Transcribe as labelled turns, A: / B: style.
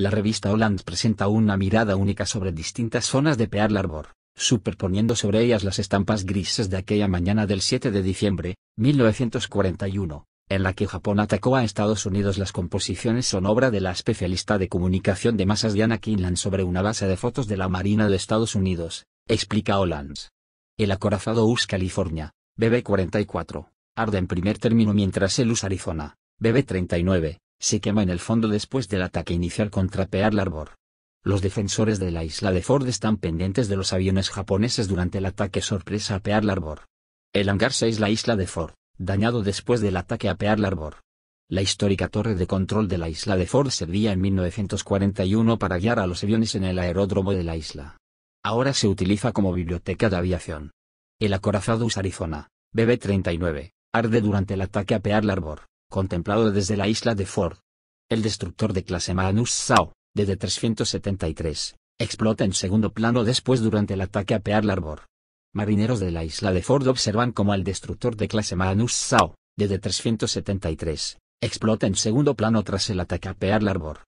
A: La revista Holland presenta una mirada única sobre distintas zonas de Pearl Harbor, superponiendo sobre ellas las estampas grises de aquella mañana del 7 de diciembre, 1941, en la que Japón atacó a Estados Unidos. Las composiciones son obra de la especialista de comunicación de masas Diana Kinlan sobre una base de fotos de la Marina de Estados Unidos, explica Holland. El acorazado US California, BB-44, arde en primer término mientras el US Arizona, BB-39, se quema en el fondo después del ataque inicial contra Pearl Harbor. Los defensores de la isla de Ford están pendientes de los aviones japoneses durante el ataque sorpresa a Pearl Harbor. El hangar 6 la isla de Ford, dañado después del ataque a Pearl Harbor. La histórica torre de control de la isla de Ford servía en 1941 para guiar a los aviones en el aeródromo de la isla. Ahora se utiliza como biblioteca de aviación. El acorazado US Arizona, BB-39, arde durante el ataque a Pearl Harbor contemplado desde la isla de Ford. El destructor de clase Manus Sao, de 373 explota en segundo plano después durante el ataque a Pearl Harbor. Marineros de la isla de Ford observan cómo el destructor de clase Manus Sao, de 373 explota en segundo plano tras el ataque a Pearl Harbor.